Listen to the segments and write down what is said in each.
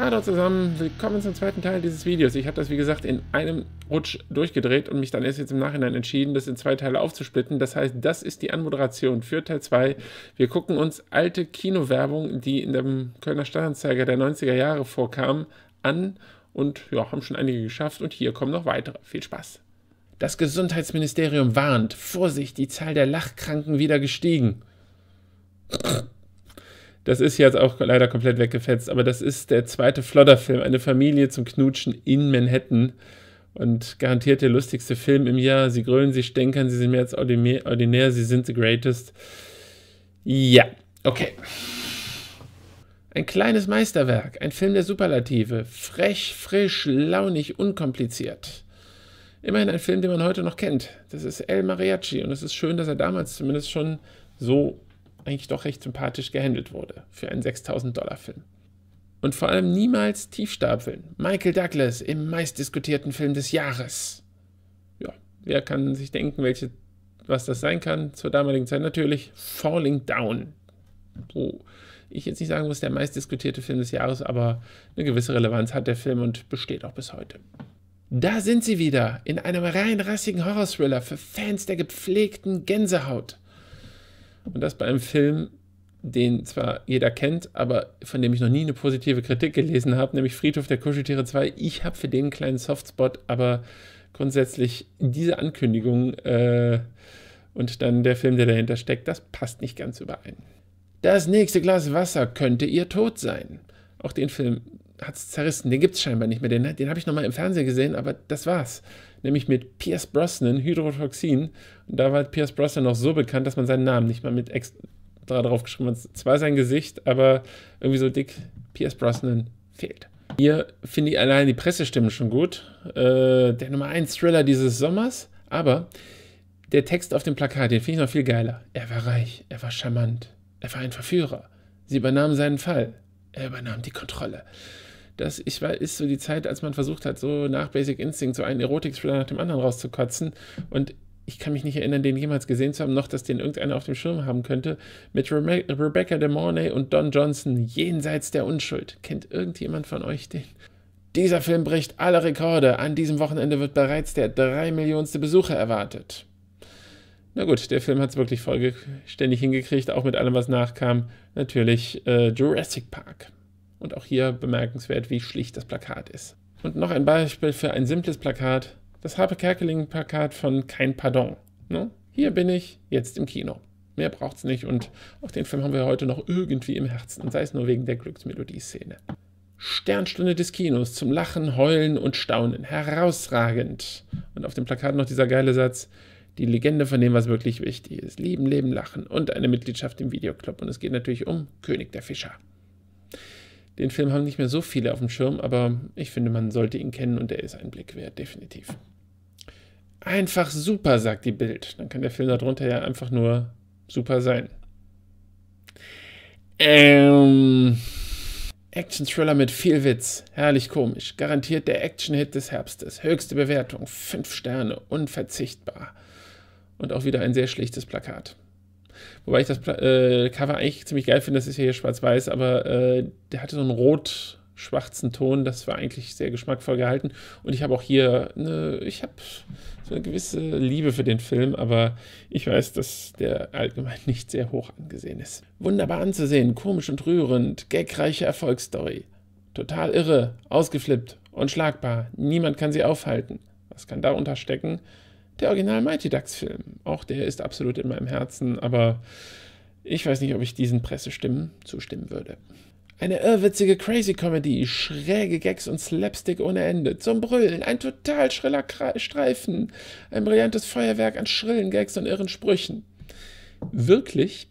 Hallo zusammen, willkommen zum zweiten Teil dieses Videos. Ich habe das wie gesagt in einem Rutsch durchgedreht und mich dann erst jetzt im Nachhinein entschieden, das in zwei Teile aufzusplitten. Das heißt, das ist die Anmoderation für Teil 2. Wir gucken uns alte Kinowerbung, die in dem Kölner Stadtanzeiger der 90er Jahre vorkam, an und ja, haben schon einige geschafft und hier kommen noch weitere. Viel Spaß! Das Gesundheitsministerium warnt, Vorsicht, die Zahl der Lachkranken wieder gestiegen das ist jetzt auch leider komplett weggefetzt, aber das ist der zweite Flodder-Film, eine Familie zum Knutschen in Manhattan. Und garantiert der lustigste Film im Jahr. Sie grölen, sie stänkern, sie sind mehr als ordinär, ordinär sie sind the greatest. Ja, okay. Ein kleines Meisterwerk, ein Film der Superlative, frech, frisch, launig, unkompliziert. Immerhin ein Film, den man heute noch kennt. Das ist El Mariachi und es ist schön, dass er damals zumindest schon so eigentlich doch recht sympathisch gehandelt wurde für einen 6000-Dollar-Film. Und vor allem niemals tiefstapeln. Michael Douglas im meistdiskutierten Film des Jahres. Ja, wer kann sich denken, welche, was das sein kann zur damaligen Zeit? Natürlich Falling Down. Wo ich jetzt nicht sagen muss, der meistdiskutierte Film des Jahres, aber eine gewisse Relevanz hat der Film und besteht auch bis heute. Da sind sie wieder, in einem rein rassigen Horror-Thriller für Fans der gepflegten Gänsehaut. Und das bei einem Film, den zwar jeder kennt, aber von dem ich noch nie eine positive Kritik gelesen habe, nämlich Friedhof der Kuscheltiere 2. Ich habe für den einen kleinen Softspot, aber grundsätzlich diese Ankündigung äh, und dann der Film, der dahinter steckt, das passt nicht ganz überein. Das nächste Glas Wasser könnte ihr Tod sein. Auch den Film hat es zerrissen. Den gibt es scheinbar nicht mehr. Den, den habe ich nochmal im Fernsehen gesehen, aber das war's. Nämlich mit Pierce Brosnan, Hydrotoxin. Und da war Pierce Brosnan noch so bekannt, dass man seinen Namen nicht mal mit extra drauf geschrieben hat. Zwar sein Gesicht, aber irgendwie so dick Pierce Brosnan fehlt. Hier finde ich allein die Pressestimmen schon gut. Äh, der Nummer 1 Thriller dieses Sommers, aber der Text auf dem Plakat, den finde ich noch viel geiler. Er war reich, er war charmant, er war ein Verführer. Sie übernahmen seinen Fall, er übernahm die Kontrolle das ich war, ist so die Zeit, als man versucht hat, so nach Basic Instinct so einen erotik spieler nach dem anderen rauszukotzen. Und ich kann mich nicht erinnern, den jemals gesehen zu haben, noch dass den irgendeiner auf dem Schirm haben könnte. Mit Rebe Rebecca de Mornay und Don Johnson, jenseits der Unschuld. Kennt irgendjemand von euch den? Dieser Film bricht alle Rekorde. An diesem Wochenende wird bereits der drei Millionste Besucher erwartet. Na gut, der Film hat es wirklich vollständig hingekriegt, auch mit allem, was nachkam. Natürlich äh, Jurassic Park. Und auch hier bemerkenswert, wie schlicht das Plakat ist. Und noch ein Beispiel für ein simples Plakat. Das Harpe Kerkeling-Plakat von Kein Pardon. Ne? Hier bin ich, jetzt im Kino. Mehr braucht es nicht und auch den Film haben wir heute noch irgendwie im Herzen, sei es nur wegen der Glücksmelodie-Szene. Sternstunde des Kinos zum Lachen, Heulen und Staunen. Herausragend. Und auf dem Plakat noch dieser geile Satz. Die Legende von dem, was wirklich wichtig ist. Lieben, Leben, Lachen und eine Mitgliedschaft im Videoclub. Und es geht natürlich um König der Fischer. Den Film haben nicht mehr so viele auf dem Schirm, aber ich finde, man sollte ihn kennen und er ist ein Blick wert, definitiv. Einfach super, sagt die Bild. Dann kann der Film darunter ja einfach nur super sein. Ähm. Action-Thriller mit viel Witz. Herrlich komisch. Garantiert der Action-Hit des Herbstes. Höchste Bewertung. Fünf Sterne. Unverzichtbar. Und auch wieder ein sehr schlichtes Plakat. Wobei ich das äh, Cover eigentlich ziemlich geil finde. Das ist ja hier schwarz-weiß, aber äh, der hatte so einen rot schwarzen Ton. Das war eigentlich sehr geschmackvoll gehalten. Und ich habe auch hier eine, ich habe so eine gewisse Liebe für den Film, aber ich weiß, dass der allgemein nicht sehr hoch angesehen ist. Wunderbar anzusehen, komisch und rührend, gagreiche Erfolgsstory. Total irre, ausgeflippt, unschlagbar. Niemand kann sie aufhalten. Was kann darunter stecken? der Original Mighty Ducks Film. Auch der ist absolut in meinem Herzen, aber ich weiß nicht, ob ich diesen Pressestimmen zustimmen würde. Eine irrwitzige Crazy Comedy, schräge Gags und Slapstick ohne Ende. Zum Brüllen, ein total schriller Kre Streifen, ein brillantes Feuerwerk an schrillen Gags und irren Sprüchen. Wirklich?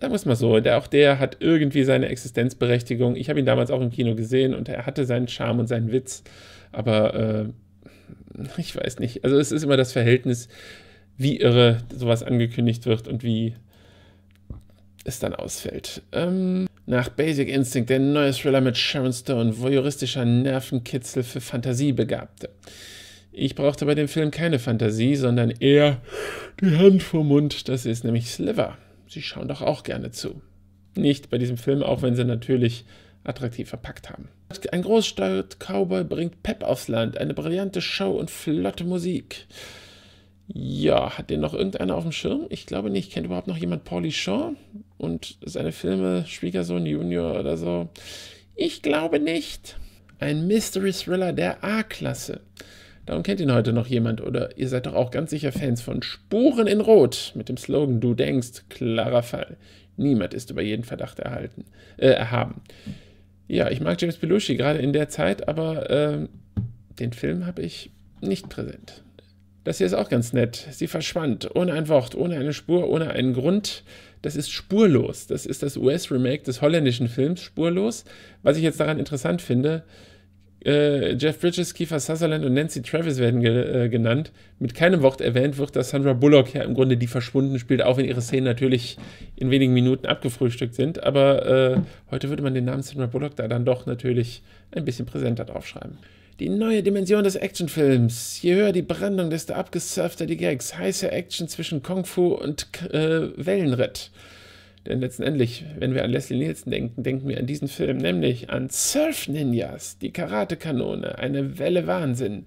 Da muss man so, der, auch der hat irgendwie seine Existenzberechtigung. Ich habe ihn damals auch im Kino gesehen und er hatte seinen Charme und seinen Witz, aber äh, ich weiß nicht. Also es ist immer das Verhältnis, wie irre sowas angekündigt wird und wie es dann ausfällt. Ähm, nach Basic Instinct, der neue Thriller mit Sharon Stone, voyeuristischer Nervenkitzel für Fantasiebegabte. Ich brauchte bei dem Film keine Fantasie, sondern eher die Hand vor Mund. Das ist nämlich Sliver. Sie schauen doch auch gerne zu. Nicht bei diesem Film, auch wenn sie natürlich attraktiv verpackt haben. Ein Großstadt-Cowboy bringt Pep aufs Land, eine brillante Show und flotte Musik. Ja, hat den noch irgendeiner auf dem Schirm? Ich glaube nicht. Kennt überhaupt noch jemand Pauli Shaw und seine Filme Schwiegersohn Junior oder so? Ich glaube nicht. Ein Mystery Thriller der A-Klasse. Darum kennt ihn heute noch jemand oder ihr seid doch auch ganz sicher Fans von Spuren in Rot mit dem Slogan Du denkst, klarer Fall. Niemand ist über jeden Verdacht erhalten, äh, erhaben. Ja, ich mag James Belushi gerade in der Zeit, aber äh, den Film habe ich nicht präsent. Das hier ist auch ganz nett. Sie verschwand, ohne ein Wort, ohne eine Spur, ohne einen Grund. Das ist spurlos. Das ist das US-Remake des holländischen Films Spurlos. Was ich jetzt daran interessant finde, äh, Jeff Bridges, Kiefer Sutherland und Nancy Travis werden ge äh, genannt. Mit keinem Wort erwähnt wird, dass Sandra Bullock ja im Grunde die verschwunden spielt, auch wenn ihre Szenen natürlich in wenigen Minuten abgefrühstückt sind. Aber äh, heute würde man den Namen Sandra Bullock da dann doch natürlich ein bisschen präsenter draufschreiben. Die neue Dimension des Actionfilms. Je höher die Brandung, desto abgesurfter die Gags. Heiße Action zwischen Kung Fu und äh, Wellenritt. Denn letztendlich, wenn wir an Leslie Nielsen denken, denken wir an diesen Film, nämlich an Surf Ninjas, die Karate-Kanone, eine Welle Wahnsinn.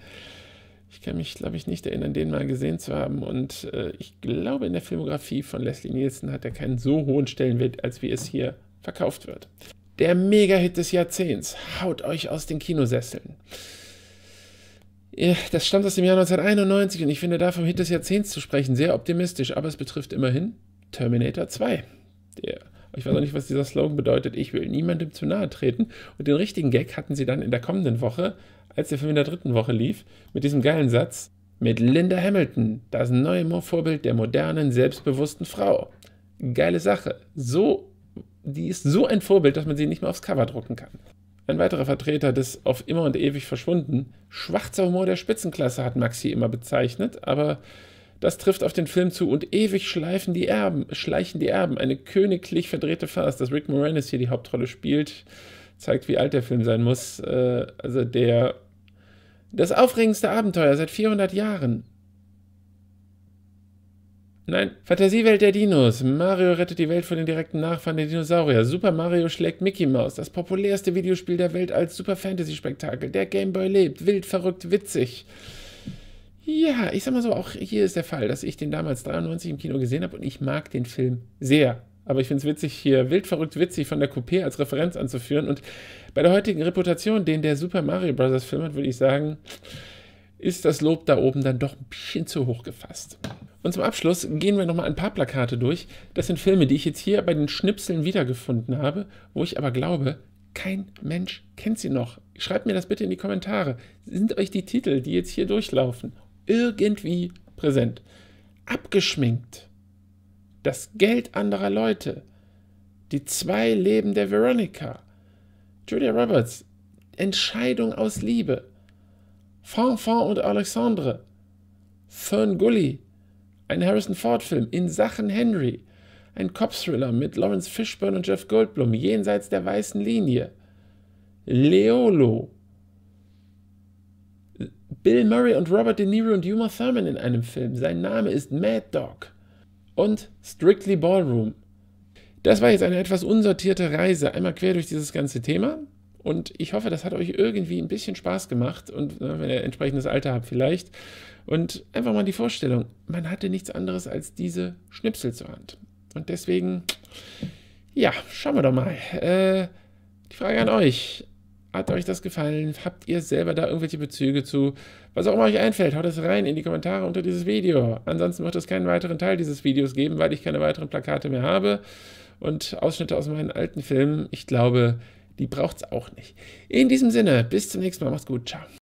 Ich kann mich, glaube ich, nicht erinnern, den mal gesehen zu haben. Und äh, ich glaube, in der Filmografie von Leslie Nielsen hat er keinen so hohen Stellenwert, als wie es hier verkauft wird. Der Mega-Hit des Jahrzehnts. Haut euch aus den Kinosesseln. Das stammt aus dem Jahr 1991 und ich finde da vom Hit des Jahrzehnts zu sprechen sehr optimistisch, aber es betrifft immerhin Terminator 2 der, ich weiß auch nicht, was dieser Slogan bedeutet, ich will niemandem zu nahe treten. Und den richtigen Gag hatten sie dann in der kommenden Woche, als der Film in der dritten Woche lief, mit diesem geilen Satz, mit Linda Hamilton, das neue Vorbild der modernen, selbstbewussten Frau. Geile Sache. So, die ist so ein Vorbild, dass man sie nicht mehr aufs Cover drucken kann. Ein weiterer Vertreter des auf immer und ewig verschwunden, schwarzer Humor der Spitzenklasse hat Maxi immer bezeichnet, aber das trifft auf den Film zu und ewig schleifen die Erben, schleichen die Erben. Eine königlich verdrehte Farce, dass Rick Moranis hier die Hauptrolle spielt, zeigt, wie alt der Film sein muss. Äh, also der das aufregendste Abenteuer seit 400 Jahren. Nein, Fantasiewelt der Dinos. Mario rettet die Welt vor den direkten Nachfahren der Dinosaurier. Super Mario schlägt Mickey Mouse. Das populärste Videospiel der Welt als Super Fantasy Spektakel. Der Gameboy lebt. Wild, verrückt, witzig. Ja, ich sag mal so, auch hier ist der Fall, dass ich den damals 93 im Kino gesehen habe und ich mag den Film sehr. Aber ich finde es witzig, hier wild verrückt witzig von der Coupé als Referenz anzuführen. Und bei der heutigen Reputation, den der Super Mario Bros. Film hat, würde ich sagen, ist das Lob da oben dann doch ein bisschen zu hoch gefasst. Und zum Abschluss gehen wir nochmal ein paar Plakate durch. Das sind Filme, die ich jetzt hier bei den Schnipseln wiedergefunden habe, wo ich aber glaube, kein Mensch kennt sie noch. Schreibt mir das bitte in die Kommentare. Sind euch die Titel, die jetzt hier durchlaufen irgendwie präsent. Abgeschminkt. Das Geld anderer Leute. Die zwei Leben der Veronica. Julia Roberts. Entscheidung aus Liebe. Fanfan und Alexandre. Fern Gully. Ein Harrison Ford-Film in Sachen Henry. Ein Cop-Thriller mit Lawrence Fishburne und Jeff Goldblum jenseits der weißen Linie. Leolo. Bill Murray und Robert De Niro und Uma Thurman in einem Film. Sein Name ist Mad Dog. Und Strictly Ballroom. Das war jetzt eine etwas unsortierte Reise, einmal quer durch dieses ganze Thema. Und ich hoffe, das hat euch irgendwie ein bisschen Spaß gemacht und na, ne, wenn ihr entsprechendes Alter habt vielleicht. Und einfach mal die Vorstellung, man hatte nichts anderes als diese Schnipsel zur Hand. Und deswegen, ja, schauen wir doch mal. Äh, die Frage an euch. Hat euch das gefallen? Habt ihr selber da irgendwelche Bezüge zu? Was auch immer euch einfällt, haut es rein in die Kommentare unter dieses Video. Ansonsten wird es keinen weiteren Teil dieses Videos geben, weil ich keine weiteren Plakate mehr habe und Ausschnitte aus meinen alten Filmen. Ich glaube, die braucht es auch nicht. In diesem Sinne, bis zum nächsten Mal. Macht's gut. Ciao.